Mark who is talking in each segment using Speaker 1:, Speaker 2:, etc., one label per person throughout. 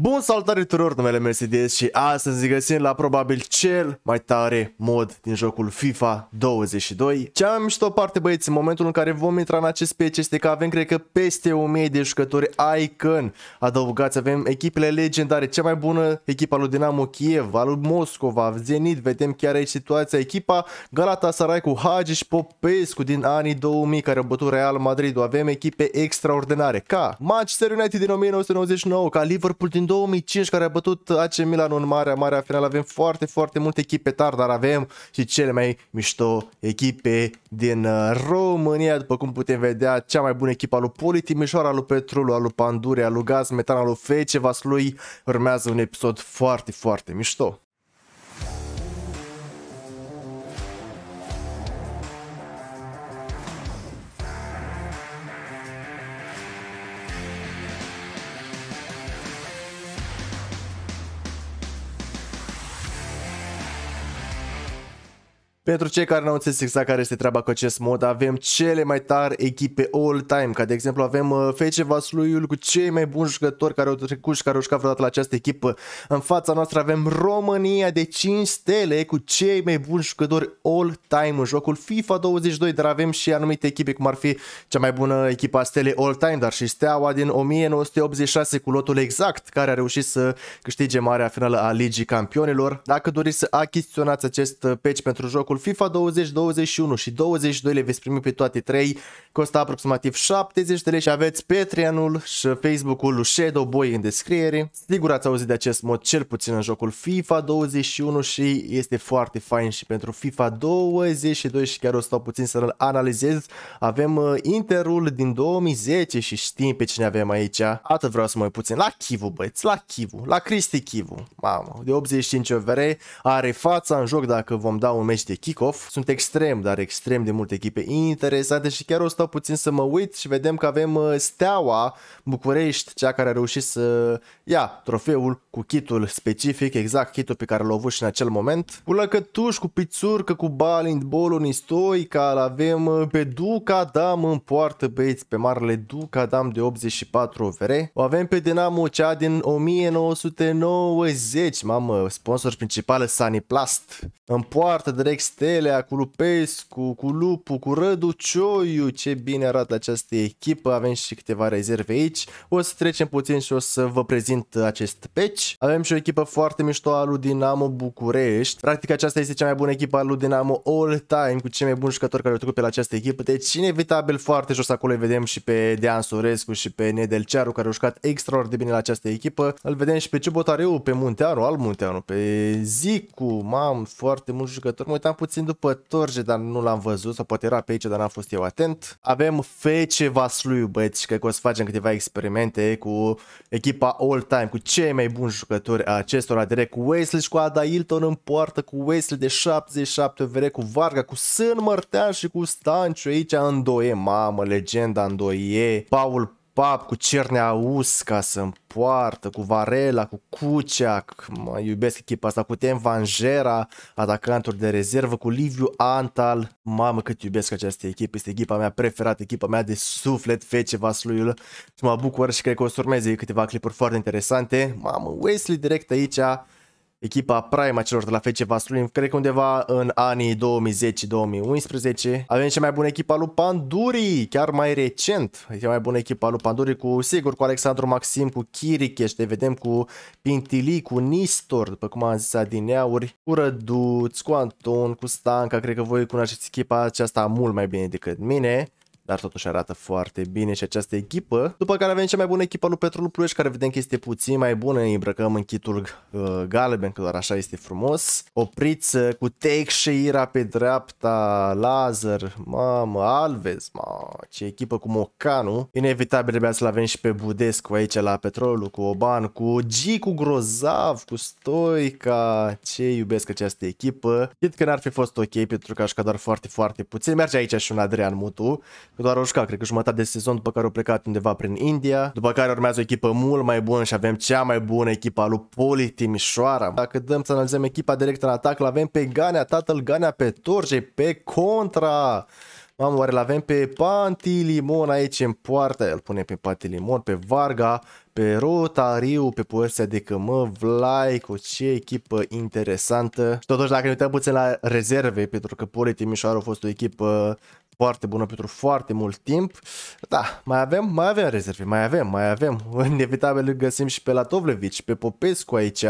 Speaker 1: Bun, salutare tuturor, numele Mercedes și astăzi ne găsim la probabil cel mai tare mod din jocul FIFA 22. Cea mai mișto parte, băieți, în momentul în care vom intra în acest patch este că avem, cred că, peste 1000 de jucători Icon adăugați. Avem echipele legendare, cea mai bună echipa lui Dinamo Kiev, al lui Moscova, Zenit, vedem chiar aici situația, echipa Galatasaray cu Hagi și Popescu din anii 2000 care au bătut Real Madrid. Avem echipe extraordinare ca Manchester United din 1999, ca Liverpool din 2005 care a bătut AC Milan în marea, marea finală. Avem foarte, foarte multe echipe tari, dar avem și cele mai mișto echipe din uh, România. După cum putem vedea, cea mai bună echipă a lui Poli Timișoara, a lui Petrulu, a lui Pandure, a lui Gaz, metan, a lui Fece, Vaslui. Urmează un episod foarte, foarte mișto. Pentru cei care nu au înțeles exact care este treaba cu acest mod, avem cele mai tari echipe all time, ca de exemplu avem uh, FC Vasluiul cu cei mai buni jucători care au trecut și care au jucat vreodată la această echipă. În fața noastră avem România de 5 stele cu cei mai buni jucători all time în jocul FIFA 22, dar avem și anumite echipe cum ar fi cea mai bună echipa stele all time, dar și Steaua din 1986 cu lotul exact, care a reușit să câștige marea finală a Ligii Campionilor. Dacă doriți să achiziționați acest patch uh, pentru jocul anul FIFA 20, 21 și 22 le veți primi pe toate trei. Costă aproximativ 70 de lei și aveți Patreon-ul și Facebook-ul lui Shadow Boy în descriere. Sigur ați auzit de acest mod cel puțin în jocul FIFA 21 și este foarte fain și pentru FIFA 22 și chiar o stau puțin să-l analizez. Avem uh, Interul din 2010 și știm pe cine avem aici. Atât vreau să mă puțin la Kivu, băieți, la Kivu, la Cristi Kivu, Mamă, de 85 vre are fața în joc dacă vom da un meci de kick-off. Sunt extrem, dar extrem de multe echipe interesante și chiar o stau puțin să mă uit și vedem că avem uh, Steaua București, cea care a reușit să ia trofeul cu kitul specific, exact kitul pe care l-a avut și în acel moment. Cu Lăcătuș, cu Pițurcă, cu Balint, Bolon, Istoica, avem uh, pe Duca Dam în poartă, băieți, pe marele Duca Dam de 84 OVR. O avem pe Dinamo cea din 1990, mamă, sponsor principal Saniplast. În poartă direct Stelea, cu Lupescu, cu Lupu, cu Rădu Cioiu. Ce bine arată această echipă, avem și câteva rezerve aici. O să trecem puțin și o să vă prezint acest peci. Avem și o echipă foarte mișto a lui Dinamo București. Practic aceasta este cea mai bună echipă a lui Dinamo all time, cu cei mai buni jucători care au trecut pe la această echipă. Deci inevitabil foarte jos acolo îi vedem și pe Dean Sorescu și pe nedel Cearu, care au jucat extraordinar de bine la această echipă. Îl vedem și pe Ciubotareu, pe Munteanu, al Munteanu, pe Zicu, mam, foarte mulți jucători. Mă uitam puțin puțin după Torje, dar nu l-am văzut, sau poate era pe aici, dar n-am fost eu atent. Avem Fece Vaslui, băieți, cred că o să facem câteva experimente cu echipa all-time, cu cei mai buni jucători a acestora, direct cu Wesley și cu Ada Hilton în poartă, cu Wesley de 77 VR, cu Varga, cu Sân Mărtean și cu Stanciu aici în 2 mamă, legenda în 2 Paul pap, cu Cernea Usca să poartă, cu Varela, cu Cuceac, mă iubesc echipa asta, cu Tem Vanjera, atacanturi de rezervă, cu Liviu Antal, mamă cât iubesc această echipă, este echipa mea preferată, echipa mea de suflet, Fece Vasluiul și mă bucur și cred că o să urmeze câteva clipuri foarte interesante, mamă, Wesley direct aici, echipa prime a celor de la FC Vaslui, cred că undeva în anii 2010-2011. Avem cea mai bună echipa lui Pandurii, chiar mai recent, cea mai bună echipa lui Pandurii cu, sigur, cu Alexandru Maxim, cu Chiricheș, te vedem cu Pintili, cu Nistor, după cum am zis adineauri, cu Răduț, cu Anton, cu Stanca, cred că voi cunoașteți echipa aceasta mult mai bine decât mine dar totuși arată foarte bine și această echipă. După care avem cea mai bună echipă lui Petrolul Ploiești, care vedem că este puțin mai bună, îi îmbrăcăm în kitul uh, galben, că doar așa este frumos. Opriță uh, cu Take Sheira pe dreapta, Lazar, mamă, Alves, mamă, ce echipă cu Mocanu. Inevitabil trebuia să-l avem și pe Budescu aici la Petrolul, cu Oban, cu G, cu Grozav, cu Stoica, ce iubesc această echipă. Cred că n-ar fi fost ok pentru că aș doar foarte, foarte puțin. Merge aici și un Adrian Mutu, doar o jucat, cred că jumătate de sezon după care au plecat undeva prin India, după care urmează o echipă mult mai bună și avem cea mai bună echipă a lui Poli Timișoara. Dacă dăm să analizăm echipa direct în atac, l-avem pe Ganea, tatăl Ganea pe Torje, pe contra. Mamă, oare l-avem pe Pantilimon aici în poartă? Îl punem pe Pantilimon, pe Varga, pe Rotariu, pe Poesia de Cămă, Vlaico, ce echipă interesantă. Și totuși, dacă ne uităm puțin la rezerve, pentru că Poli Timișoara a fost o echipă foarte bună pentru foarte mult timp. Da, mai avem, mai avem rezerve, mai avem, mai avem. Inevitabil îl găsim și pe Latovlevici, pe Popescu aici.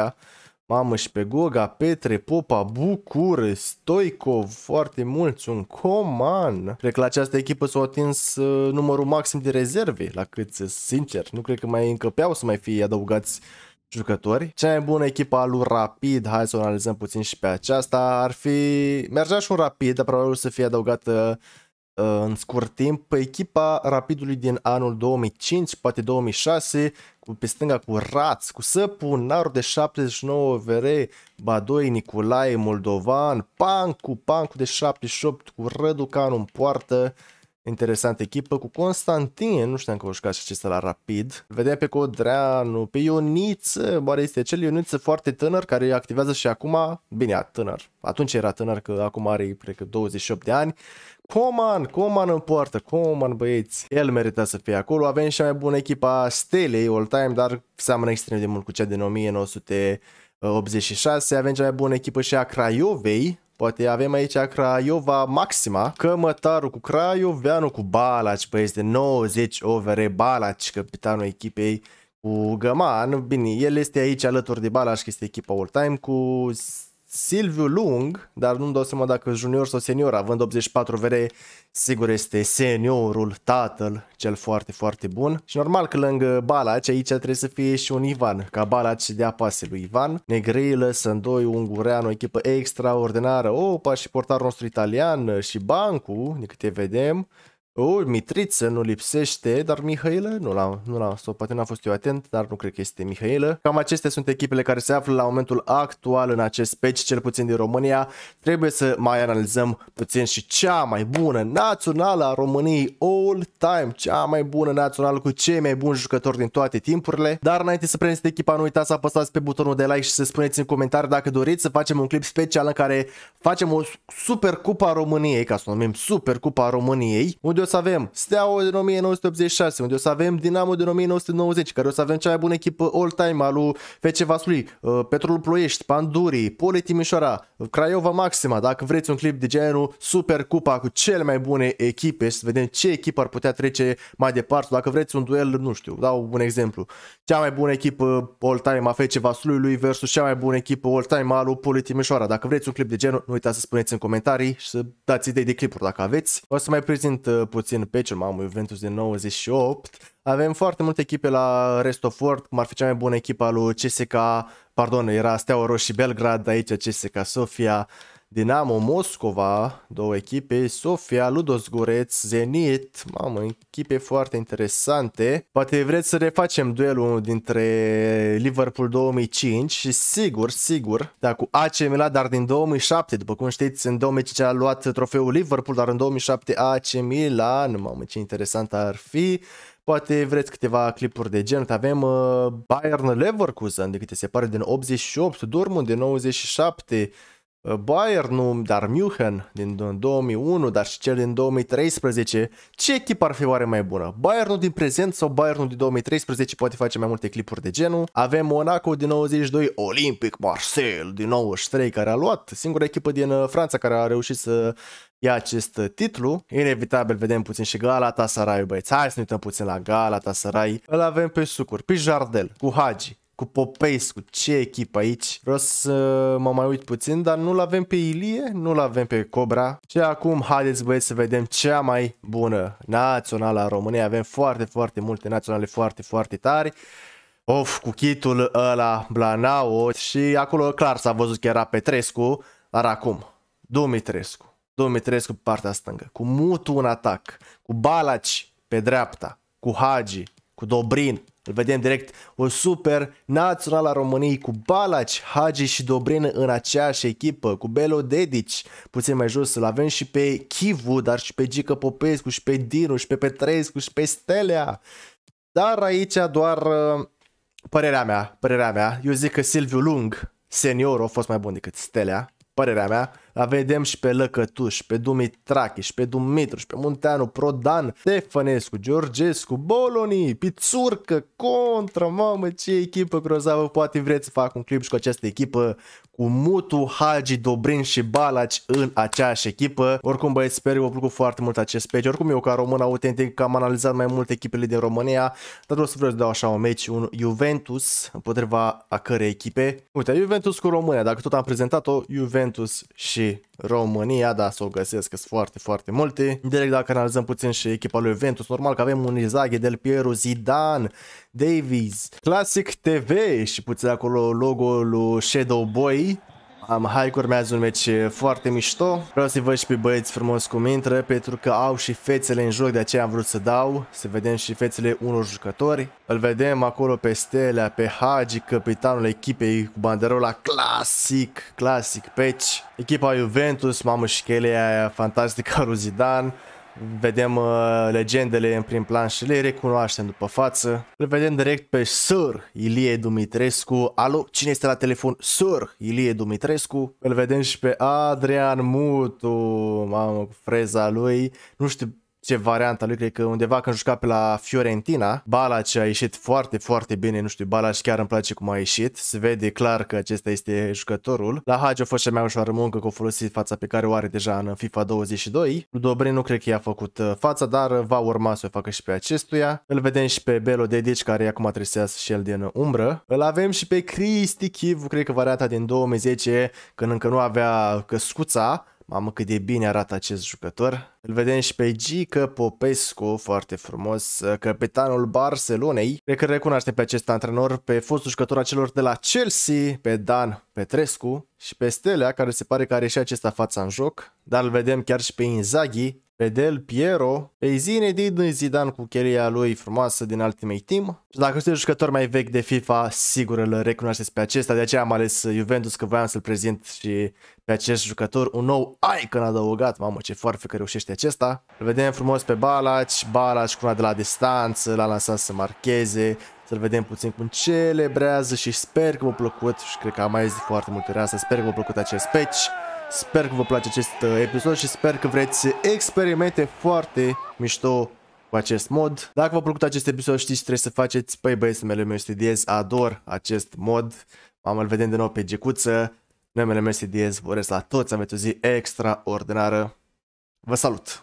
Speaker 1: Mamă și pe Goga, Petre, Popa, Bucur, Stoicov, foarte mulți, un coman. Cred că la această echipă s-au atins uh, numărul maxim de rezerve, la cât, uh, sincer, nu cred că mai încăpeau să mai fie adăugați jucători. Cea mai bună echipă a lui Rapid, hai să o analizăm puțin și pe aceasta, ar fi... Mergea și un Rapid, dar probabil să fie adăugată Uh, în scurt timp pe echipa Rapidului din anul 2005, poate 2006, cu, pe stânga cu Raț, cu Săpu, Naru de 79, VR, Badoi, Nicolae, Moldovan, Pancu, Pancu de 78, cu Răducanu în poartă, uh, interesantă echipă cu Constantin, nu știam că o și acesta la Rapid. Vedea pe Codreanu, pe Ioniță, oare este cel Ioniță foarte tânăr care activează și acum, bine, tânăr, atunci era tânăr că acum are, cred că 28 de ani. Coman, Coman în poartă, Coman băieți, el merita să fie acolo, avem și mai bună echipa Stelei all time, dar seamănă extrem de mult cu cea din 1986, avem cea mai bună echipă și a Craiovei, Poate avem aici Craiova Maxima, Cămătaru cu Craioveanu cu Balaci, băieți este 90 over Balaci, capitanul echipei cu Găman. Bine, el este aici alături de Balaci, că este echipa all-time cu Silviu Lung, dar nu-mi dau seama dacă junior sau senior, având 84 VR, sigur este seniorul, tatăl, cel foarte, foarte bun. Și normal că lângă Balaci, aici trebuie să fie și un Ivan, ca Balaci de apase lui Ivan. Negrilă, doi Ungurean, o echipă extraordinară, opa și portarul nostru italian și Bancu, de câte vedem. Oh, Mitriță nu lipsește, dar Mihailă nu l-am, nu l-am, sau poate n-am fost eu atent, dar nu cred că este Mihailă. Cam acestea sunt echipele care se află la momentul actual în acest patch, cel puțin din România. Trebuie să mai analizăm puțin și cea mai bună națională a României all time, cea mai bună națională cu cei mai buni jucători din toate timpurile. Dar înainte să prindeți echipa, nu uitați să apăsați pe butonul de like și să spuneți în comentarii dacă doriți să facem un clip special în care facem o Super Cupa României, ca să o numim Super Cupa României, unde o să avem Steaua din 1986, unde o să avem Dinamo din 1990, care o să avem cea mai bună echipă all-time al lui FC Vaslui, uh, Petrolul Ploiești, Pandurii, Poli Timișoara, Craiova Maxima, dacă vreți un clip de genul Super Cupa cu cele mai bune echipe și să vedem ce echipă ar putea trece mai departe, dacă vreți un duel, nu știu, dau un exemplu, cea mai bună echipă all-time a FC Vaslui lui versus cea mai bună echipă all-time al lui Poli Timișoara, dacă vreți un clip de genul, nu uitați să spuneți în comentarii și să dați idei de clipuri dacă aveți. O să mai prezint uh, puțin pe cel mamă Juventus din 98. Avem foarte multe echipe la Rest of World, cum ar fi cea mai bună echipa lui CSK, pardon, era Steaua Roșii Belgrad, aici CSK Sofia, Dinamo Moscova, două echipe, Sofia, Ludos Goreț, Zenit, mamă, echipe foarte interesante. Poate vreți să refacem duelul dintre Liverpool 2005 și sigur, sigur, da, cu AC Milan, dar din 2007, după cum știți, în 2005 a luat trofeul Liverpool, dar în 2007 AC Milan, mamă, ce interesant ar fi. Poate vreți câteva clipuri de genul. Avem uh, Bayern Leverkusen, de câte se pare, din 88, Dortmund din 97, Bayernul, dar München din 2001, dar și cel din 2013, ce echipă ar fi oare mai bună? Bayernul din prezent sau Bayernul din 2013 poate face mai multe clipuri de genul? Avem Monaco din 92, Olympic Marseille din 93 care a luat, singura echipă din uh, Franța care a reușit să ia acest uh, titlu. Inevitabil vedem puțin și Galatasaray, băieți, hai să ne uităm puțin la Galatasaray. Îl avem pe sucuri, pe Jardel, cu Hagi, cu Popescu, ce echipă aici. Vreau să mă mai uit puțin, dar nu-l avem pe Ilie, nu-l avem pe Cobra. Și acum, haideți băieți să vedem cea mai bună națională a României. Avem foarte, foarte multe naționale foarte, foarte tari. Of, cu kitul ăla, Blanao și acolo clar s-a văzut că era Petrescu, dar acum, Dumitrescu, Dumitrescu pe partea stângă, cu Mutu un atac, cu Balaci pe dreapta, cu Hagi, cu Dobrin îl vedem direct o super națională a României cu Balaci, Hagi și Dobrin în aceeași echipă, cu Belo Dedici, puțin mai jos, îl avem și pe Chivu, dar și pe Gică Popescu, și pe Dinu, și pe Petrescu, și pe Stelea. Dar aici doar uh, părerea mea, părerea mea, eu zic că Silviu Lung, senior, a fost mai bun decât Stelea, părerea mea, la vedem și pe Lăcătuș, pe și pe Dumitru, și pe Munteanu, Prodan, Stefănescu, Georgescu, Boloni, Pițurcă, Contra, mamă ce echipă grozavă, poate vreți să fac un clip și cu această echipă cu Mutu, Hagi, Dobrin și Balaci în aceeași echipă. Oricum băieți, sper că v-a plăcut foarte mult acest page. Oricum eu ca român autentic că am analizat mai mult echipele din România, dar vreau să vreau să dau așa un meci un Juventus împotriva a cărei echipe. Uite, Juventus cu România, dacă tot am prezentat-o, Juventus și România, da, să o găsesc, sunt foarte, foarte multe. Direct dacă analizăm puțin și echipa lui Juventus, normal că avem un Unizaghi, Del Piero, Zidane, Davies, Classic TV și puțin acolo logo-ul lui Shadow Boy, am hike urmează un meci foarte mișto. Vreau să-i văd și pe băieți frumos cum intră, pentru că au și fețele în joc, de aceea am vrut să dau. Să vedem și fețele unor jucători. Îl vedem acolo pe Stelea, pe Hagi, capitanul echipei cu banderola clasic, clasic, peci. Echipa Juventus, mamă și chelia aia fantastică, Ruzidan vedem uh, legendele în prim plan și le recunoaștem după față. Îl vedem direct pe Sir Ilie Dumitrescu. Alo, cine este la telefon? Sir Ilie Dumitrescu. Îl vedem și pe Adrian Mutu, mamă, cu freza lui. Nu știu ce varianta lui, cred că undeva când juca pe la Fiorentina, Balac a ieșit foarte, foarte bine, nu știu, Balac chiar îmi place cum a ieșit, se vede clar că acesta este jucătorul. La Hagi a fost cea mai ușoară muncă cu folosit fața pe care o are deja în FIFA 22. Dobrin nu cred că i-a făcut uh, fața, dar va urma să o facă și pe acestuia. Îl vedem și pe Belo Dedici, care acum să și el din umbră. Îl avem și pe Cristi Chivu, cred că varianta din 2010, când încă nu avea căscuța, Mamă cât de bine arată acest jucător. Îl vedem și pe Gica Popescu, foarte frumos, capitanul Barcelonei. Cred că recunoaște pe acest antrenor, pe fostul jucător celor de la Chelsea, pe Dan Petrescu și pe Stelea, care se pare că are și acesta fața în joc. Dar îl vedem chiar și pe Inzaghi, Fedel, Piero, ei Zinedine Zidane cu chelia lui frumoasă din Ultimate Team. Și dacă sunteți jucător mai vechi de FIFA, sigur îl recunoașteți pe acesta, de aceea am ales Juventus că voiam să-l prezint și pe acest jucător. Un nou icon adăugat, mamă ce foarte că reușește acesta. Îl vedem frumos pe Balaci, Balaci cu una de la distanță, l-a lansat să marcheze, să-l vedem puțin cum celebrează și sper că v-a plăcut și cred că am mai zis foarte multe rea asta, sper că v-a plăcut acest patch. Sper că vă place acest uh, episod și sper că vreți experimente foarte mișto cu acest mod. Dacă v-a plăcut acest episod, știți ce trebuie să faceți. Păi numele meu este Diez, ador acest mod. Am îl vedem de nou pe Gicuță. Numele meu Diez, vă urez la toți, aveți o zi extraordinară. Vă salut!